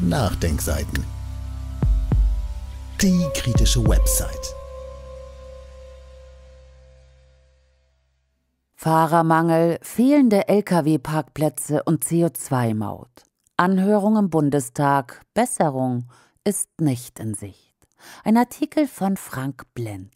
Nachdenkseiten. Die kritische Website. Fahrermangel, fehlende Lkw-Parkplätze und CO2-Maut. Anhörung im Bundestag, Besserung ist nicht in Sicht. Ein Artikel von Frank Blenz.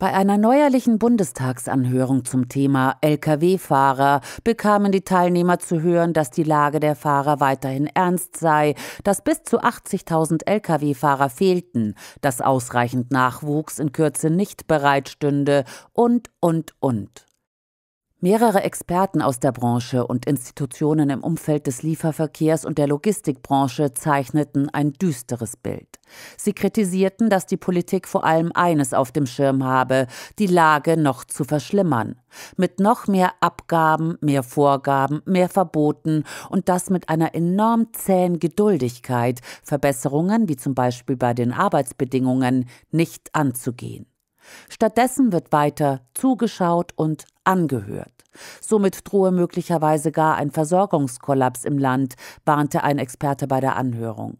Bei einer neuerlichen Bundestagsanhörung zum Thema Lkw-Fahrer bekamen die Teilnehmer zu hören, dass die Lage der Fahrer weiterhin ernst sei, dass bis zu 80.000 Lkw-Fahrer fehlten, dass ausreichend Nachwuchs in Kürze nicht bereitstünde und, und, und. Mehrere Experten aus der Branche und Institutionen im Umfeld des Lieferverkehrs und der Logistikbranche zeichneten ein düsteres Bild. Sie kritisierten, dass die Politik vor allem eines auf dem Schirm habe, die Lage noch zu verschlimmern. Mit noch mehr Abgaben, mehr Vorgaben, mehr Verboten und das mit einer enorm zähen Geduldigkeit, Verbesserungen wie zum Beispiel bei den Arbeitsbedingungen nicht anzugehen. Stattdessen wird weiter zugeschaut und angehört. Somit drohe möglicherweise gar ein Versorgungskollaps im Land, warnte ein Experte bei der Anhörung.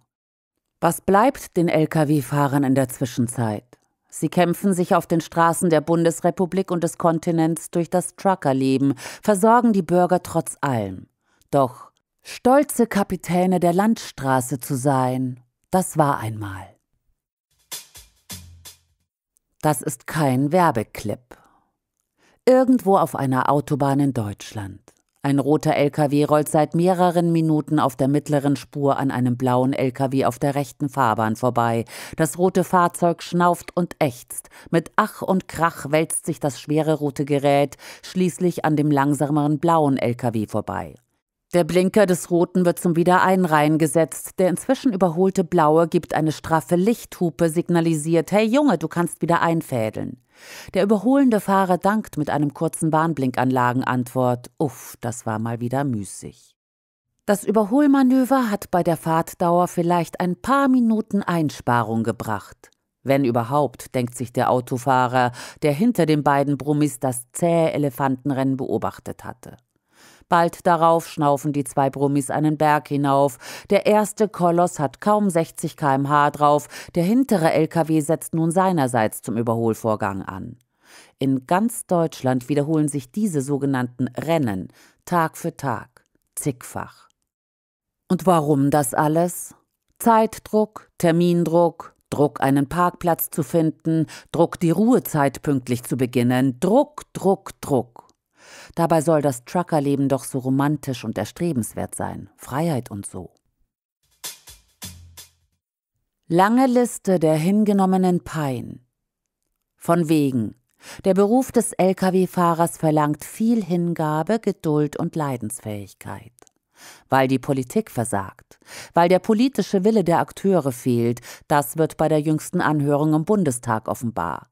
Was bleibt den Lkw-Fahrern in der Zwischenzeit? Sie kämpfen sich auf den Straßen der Bundesrepublik und des Kontinents durch das Truckerleben, versorgen die Bürger trotz allem. Doch stolze Kapitäne der Landstraße zu sein, das war einmal. Das ist kein Werbeclip. Irgendwo auf einer Autobahn in Deutschland. Ein roter LKW rollt seit mehreren Minuten auf der mittleren Spur an einem blauen LKW auf der rechten Fahrbahn vorbei. Das rote Fahrzeug schnauft und ächzt. Mit Ach und Krach wälzt sich das schwere rote Gerät schließlich an dem langsameren blauen LKW vorbei. Der Blinker des Roten wird zum Wiedereinreihen gesetzt. Der inzwischen überholte Blaue gibt eine straffe Lichthupe, signalisiert, hey Junge, du kannst wieder einfädeln. Der überholende Fahrer dankt mit einem kurzen Warnblinkanlagenantwort. Uff, das war mal wieder müßig. Das Überholmanöver hat bei der Fahrtdauer vielleicht ein paar Minuten Einsparung gebracht. Wenn überhaupt, denkt sich der Autofahrer, der hinter den beiden Brummis das zähe Elefantenrennen beobachtet hatte. Bald darauf schnaufen die zwei Brummis einen Berg hinauf. Der erste Koloss hat kaum 60 km/h drauf. Der hintere LKW setzt nun seinerseits zum Überholvorgang an. In ganz Deutschland wiederholen sich diese sogenannten Rennen Tag für Tag, zigfach. Und warum das alles? Zeitdruck, Termindruck, Druck, einen Parkplatz zu finden, Druck, die Ruhezeit pünktlich zu beginnen, Druck, Druck, Druck. Dabei soll das Truckerleben doch so romantisch und erstrebenswert sein, Freiheit und so. Lange Liste der hingenommenen Pein. Von wegen. Der Beruf des Lkw-Fahrers verlangt viel Hingabe, Geduld und Leidensfähigkeit. Weil die Politik versagt, weil der politische Wille der Akteure fehlt, das wird bei der jüngsten Anhörung im Bundestag offenbar.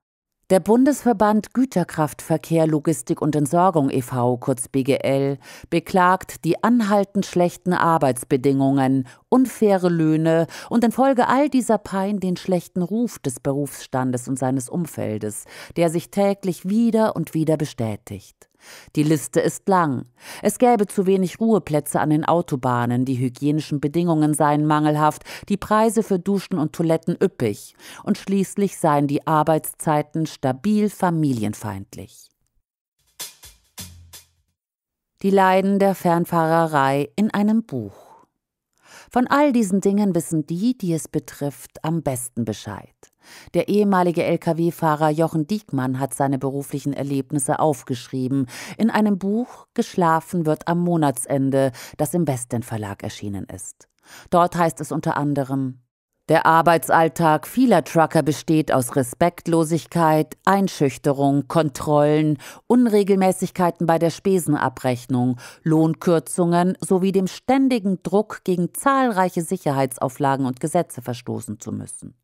Der Bundesverband Güterkraftverkehr, Logistik und Entsorgung e.V., kurz BGL, beklagt die anhaltend schlechten Arbeitsbedingungen, unfaire Löhne und infolge all dieser Pein den schlechten Ruf des Berufsstandes und seines Umfeldes, der sich täglich wieder und wieder bestätigt. Die Liste ist lang. Es gäbe zu wenig Ruheplätze an den Autobahnen, die hygienischen Bedingungen seien mangelhaft, die Preise für Duschen und Toiletten üppig und schließlich seien die Arbeitszeiten stabil familienfeindlich. Die Leiden der Fernfahrerei in einem Buch. Von all diesen Dingen wissen die, die es betrifft, am besten Bescheid. Der ehemalige Lkw-Fahrer Jochen Diekmann hat seine beruflichen Erlebnisse aufgeschrieben in einem Buch Geschlafen wird am Monatsende, das im Westen Verlag erschienen ist. Dort heißt es unter anderem der Arbeitsalltag vieler Trucker besteht aus Respektlosigkeit, Einschüchterung, Kontrollen, Unregelmäßigkeiten bei der Spesenabrechnung, Lohnkürzungen sowie dem ständigen Druck, gegen zahlreiche Sicherheitsauflagen und Gesetze verstoßen zu müssen.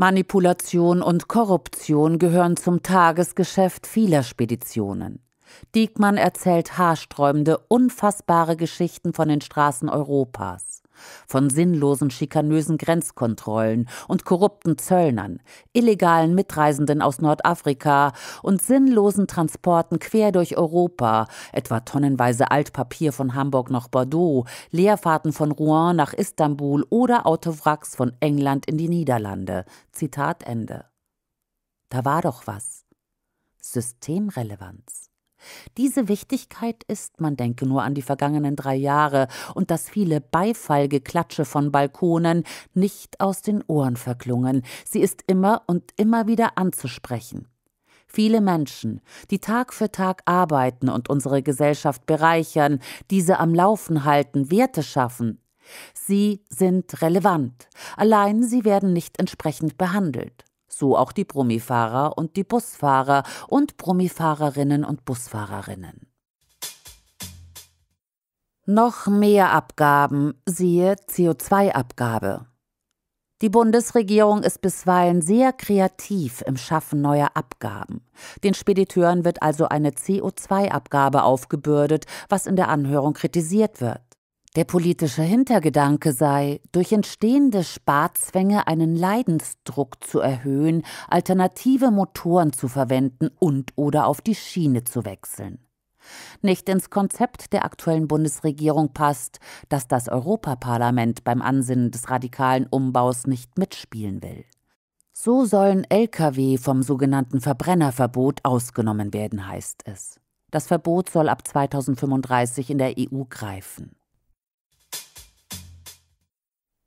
Manipulation und Korruption gehören zum Tagesgeschäft vieler Speditionen. Diekmann erzählt haarsträubende, unfassbare Geschichten von den Straßen Europas von sinnlosen, schikanösen Grenzkontrollen und korrupten Zöllnern, illegalen Mitreisenden aus Nordafrika und sinnlosen Transporten quer durch Europa, etwa tonnenweise Altpapier von Hamburg nach Bordeaux, Leerfahrten von Rouen nach Istanbul oder Autowracks von England in die Niederlande. Zitat Ende. Da war doch was. Systemrelevanz. Diese Wichtigkeit ist, man denke nur an die vergangenen drei Jahre und das viele Beifallgeklatsche von Balkonen nicht aus den Ohren verklungen. Sie ist immer und immer wieder anzusprechen. Viele Menschen, die Tag für Tag arbeiten und unsere Gesellschaft bereichern, diese am Laufen halten, Werte schaffen. Sie sind relevant, allein sie werden nicht entsprechend behandelt so auch die Brummifahrer und die Busfahrer und Brummifahrerinnen und Busfahrerinnen. Noch mehr Abgaben, siehe CO2-Abgabe. Die Bundesregierung ist bisweilen sehr kreativ im Schaffen neuer Abgaben. Den Spediteuren wird also eine CO2-Abgabe aufgebürdet, was in der Anhörung kritisiert wird. Der politische Hintergedanke sei, durch entstehende Sparzwänge einen Leidensdruck zu erhöhen, alternative Motoren zu verwenden und oder auf die Schiene zu wechseln. Nicht ins Konzept der aktuellen Bundesregierung passt, dass das Europaparlament beim Ansinnen des radikalen Umbaus nicht mitspielen will. So sollen Lkw vom sogenannten Verbrennerverbot ausgenommen werden, heißt es. Das Verbot soll ab 2035 in der EU greifen.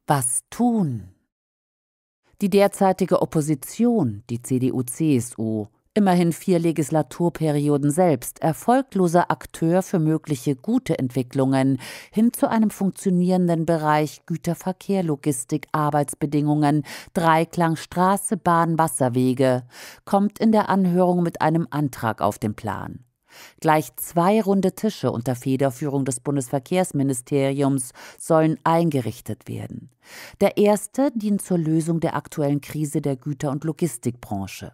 Was tun? Die derzeitige Opposition, die CDU-CSU, immerhin vier Legislaturperioden selbst, erfolgloser Akteur für mögliche gute Entwicklungen hin zu einem funktionierenden Bereich Güterverkehr, Logistik, Arbeitsbedingungen, Dreiklang Straße, Bahn, Wasserwege, kommt in der Anhörung mit einem Antrag auf den Plan. Gleich zwei runde Tische unter Federführung des Bundesverkehrsministeriums sollen eingerichtet werden. Der erste dient zur Lösung der aktuellen Krise der Güter- und Logistikbranche.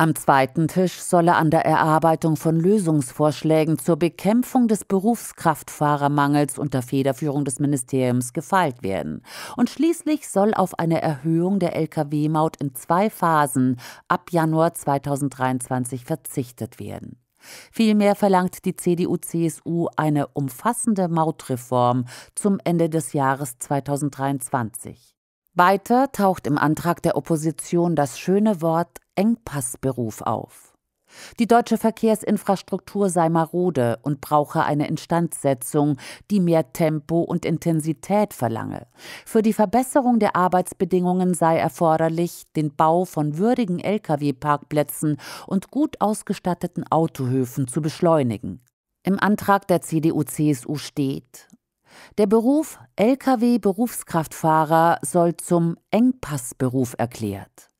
Am zweiten Tisch solle an der Erarbeitung von Lösungsvorschlägen zur Bekämpfung des Berufskraftfahrermangels unter Federführung des Ministeriums gefeilt werden. Und schließlich soll auf eine Erhöhung der Lkw-Maut in zwei Phasen ab Januar 2023 verzichtet werden. Vielmehr verlangt die CDU-CSU eine umfassende Mautreform zum Ende des Jahres 2023. Weiter taucht im Antrag der Opposition das schöne Wort Engpassberuf auf. Die deutsche Verkehrsinfrastruktur sei marode und brauche eine Instandsetzung, die mehr Tempo und Intensität verlange. Für die Verbesserung der Arbeitsbedingungen sei erforderlich, den Bau von würdigen Lkw-Parkplätzen und gut ausgestatteten Autohöfen zu beschleunigen. Im Antrag der CDU-CSU steht, der Beruf Lkw-Berufskraftfahrer soll zum Engpassberuf erklärt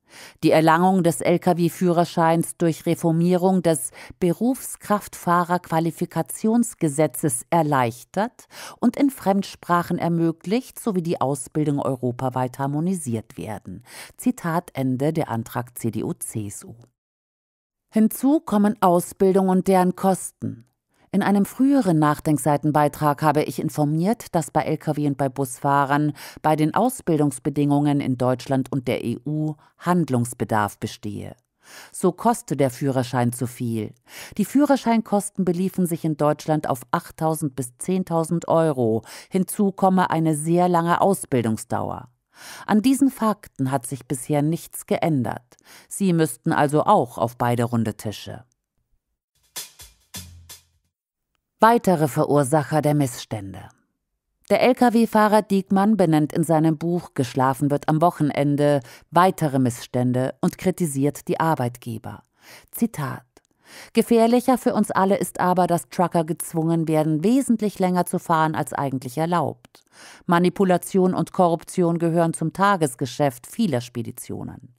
die Erlangung des Lkw-Führerscheins durch Reformierung des Berufskraftfahrerqualifikationsgesetzes erleichtert und in Fremdsprachen ermöglicht sowie die Ausbildung europaweit harmonisiert werden. Zitat Ende der Antrag CDU-CSU. Hinzu kommen Ausbildung und deren Kosten. In einem früheren Nachdenkseitenbeitrag habe ich informiert, dass bei Lkw und bei Busfahrern bei den Ausbildungsbedingungen in Deutschland und der EU Handlungsbedarf bestehe. So koste der Führerschein zu viel. Die Führerscheinkosten beliefen sich in Deutschland auf 8.000 bis 10.000 Euro. Hinzu komme eine sehr lange Ausbildungsdauer. An diesen Fakten hat sich bisher nichts geändert. Sie müssten also auch auf beide runde Tische. Weitere Verursacher der Missstände. Der Lkw-Fahrer Diekmann benennt in seinem Buch Geschlafen wird am Wochenende weitere Missstände und kritisiert die Arbeitgeber. Zitat Gefährlicher für uns alle ist aber, dass Trucker gezwungen werden, wesentlich länger zu fahren als eigentlich erlaubt. Manipulation und Korruption gehören zum Tagesgeschäft vieler Speditionen.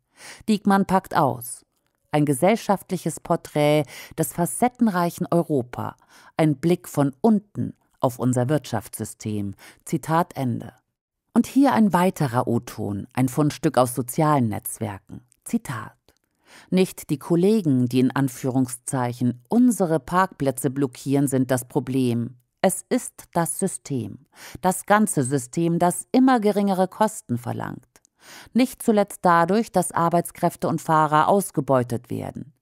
Diekmann packt aus ein gesellschaftliches Porträt des facettenreichen Europa, ein Blick von unten auf unser Wirtschaftssystem. Zitat Ende. Und hier ein weiterer O-Ton, ein Fundstück aus sozialen Netzwerken. Zitat. Nicht die Kollegen, die in Anführungszeichen unsere Parkplätze blockieren, sind das Problem. Es ist das System, das ganze System, das immer geringere Kosten verlangt, nicht zuletzt dadurch, dass Arbeitskräfte und Fahrer ausgebeutet werden.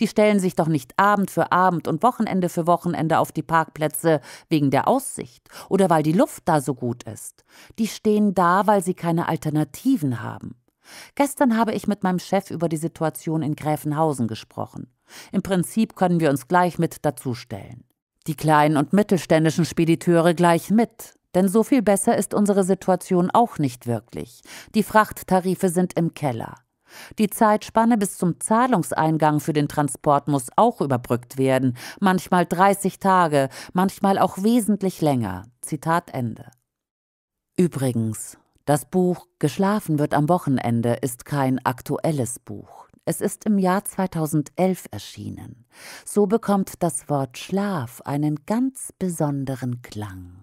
Die stellen sich doch nicht Abend für Abend und Wochenende für Wochenende auf die Parkplätze wegen der Aussicht oder weil die Luft da so gut ist. Die stehen da, weil sie keine Alternativen haben. Gestern habe ich mit meinem Chef über die Situation in Gräfenhausen gesprochen. Im Prinzip können wir uns gleich mit dazustellen. Die kleinen und mittelständischen Spediteure gleich mit. Denn so viel besser ist unsere Situation auch nicht wirklich. Die Frachttarife sind im Keller. Die Zeitspanne bis zum Zahlungseingang für den Transport muss auch überbrückt werden, manchmal 30 Tage, manchmal auch wesentlich länger. Zitat Ende. Übrigens, das Buch Geschlafen wird am Wochenende ist kein aktuelles Buch. Es ist im Jahr 2011 erschienen. So bekommt das Wort Schlaf einen ganz besonderen Klang.